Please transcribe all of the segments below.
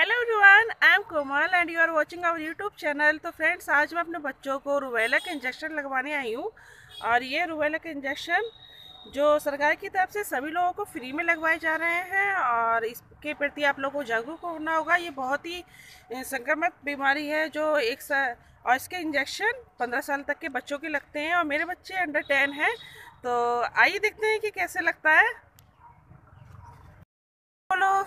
hello everyone I am Komal and you are watching our YouTube channel तो friends आज मैं अपने बच्चों को रुबेला के इंजेक्शन लगवाने आई हूँ और ये रुबेला के इंजेक्शन जो सरकार की तरफ से सभी लोगों को फ्री में लगवाए जा रहे हैं और इसके प्रति आप लोगों को जागरूक होना होगा ये बहुत ही संक्रमित बीमारी है जो एक सा और इसके इंजेक्शन पंद्रह साल तक के बच्चों के लगते हैं और मेरे बच्चे अंडर टेन हैं तो आइए देखते हैं कि कैसे लगता है बोलो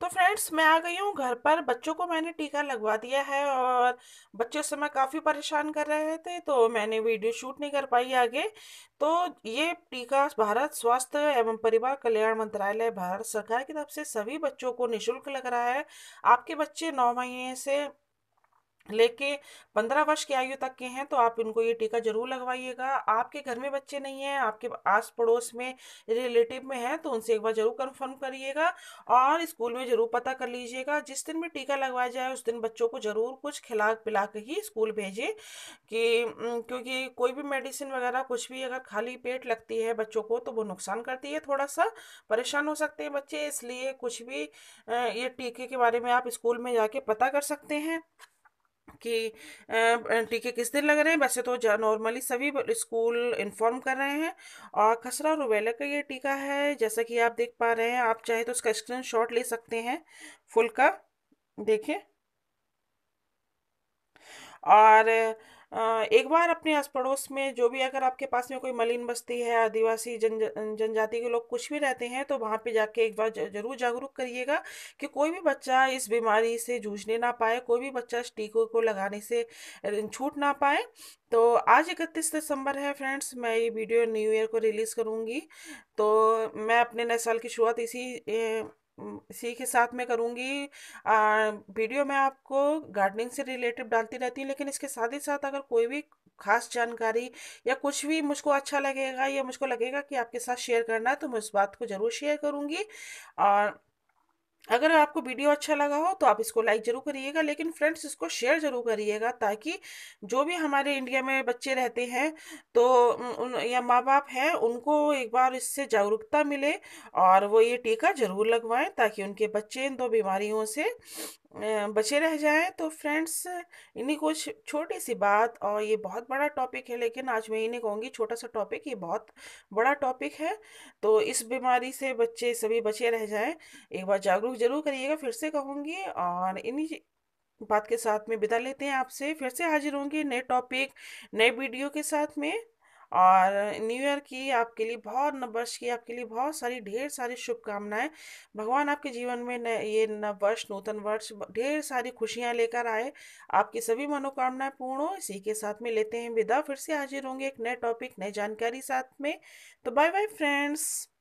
तो फ्रेंड्स मैं आ गई हूँ घर पर बच्चों को मैंने टीका लगवा दिया है और बच्चे उस समय काफ़ी परेशान कर रहे थे तो मैंने वीडियो शूट नहीं कर पाई आगे तो ये टीका भारत स्वास्थ्य एवं परिवार कल्याण मंत्रालय भारत सरकार की तरफ से सभी बच्चों को निःशुल्क लग रहा है आपके बच्चे नौ महीने से लेके पंद्रह वर्ष की आयु तक के हैं तो आप इनको ये टीका जरूर लगवाइएगा आपके घर में बच्चे नहीं हैं आपके आस पड़ोस में रिलेटिव में हैं तो उनसे एक बार जरूर कंफर्म करिएगा और स्कूल में जरूर पता कर लीजिएगा जिस दिन भी टीका लगवाया जाए उस दिन बच्चों को जरूर कुछ खिला पिला के ही स्कूल भेजें कि क्योंकि कोई भी मेडिसिन वगैरह कुछ भी अगर खाली पेट लगती है बच्चों को तो वो नुकसान करती है थोड़ा सा परेशान हो सकते हैं बच्चे इसलिए कुछ भी ये टीके के बारे में आप स्कूल में जाके पता कर सकते हैं कि टीके किस दिन लग रहे हैं वैसे तो नॉर्मली सभी स्कूल इन्फॉर्म कर रहे हैं और खसरा रुबेला का ये टीका है जैसा कि आप देख पा रहे हैं आप चाहे तो उसका स्क्रीन शॉट ले सकते हैं फुल का देखिए और एक बार अपने आस पड़ोस में जो भी अगर आपके पास में कोई मलिन बस्ती है आदिवासी जन जनजाति के लोग कुछ भी रहते हैं तो वहाँ पे जाके एक बार जरूर जागरूक करिएगा कि कोई भी बच्चा इस बीमारी से जूझने ना पाए कोई भी बच्चा इस टीकों को लगाने से छूट ना पाए तो आज इकतीस दिसंबर है फ्रेंड्स मैं ये वीडियो न्यू ईयर को रिलीज़ करूँगी तो मैं अपने नए साल की शुरुआत इसी ए, इसी के साथ मैं करूँगी वीडियो में आपको गार्डनिंग से रिलेटेड डालती रहती हूँ लेकिन इसके साथ ही साथ अगर कोई भी खास जानकारी या कुछ भी मुझको अच्छा लगेगा या मुझको लगेगा कि आपके साथ शेयर करना है तो मैं उस बात को ज़रूर शेयर करूँगी और अगर आपको वीडियो अच्छा लगा हो तो आप इसको लाइक ज़रूर करिएगा लेकिन फ्रेंड्स इसको शेयर ज़रूर करिएगा ताकि जो भी हमारे इंडिया में बच्चे रहते हैं तो उन या माँ बाप हैं उनको एक बार इससे जागरूकता मिले और वो ये टीका ज़रूर लगवाएं ताकि उनके बच्चे इन दो बीमारियों से बचे रह जाएं तो फ्रेंड्स इन्हीं कुछ छोटी सी बात और ये बहुत बड़ा टॉपिक है लेकिन आज मैं इन्हें कहूँगी छोटा सा टॉपिक ये बहुत बड़ा टॉपिक है तो इस बीमारी से बच्चे सभी बचे रह जाएं एक बार जागरूक जरूर करिएगा फिर से कहूँगी और इन्हीं बात के साथ में विदा लेते हैं आपसे फिर से हाजिर होंगे नए टॉपिक नए वीडियो के साथ में और न्यू ईयर की आपके लिए बहुत नववर्ष की आपके लिए बहुत सारी ढेर सारी शुभकामनाएं भगवान आपके जीवन में न, ये नववर्ष नूतन वर्ष ढेर सारी खुशियां लेकर आए आपकी सभी मनोकामनाएं पूर्ण हो इसी के साथ में लेते हैं विदा फिर से हाजिर होंगे एक नए टॉपिक नए जानकारी साथ में तो बाय बाय फ्रेंड्स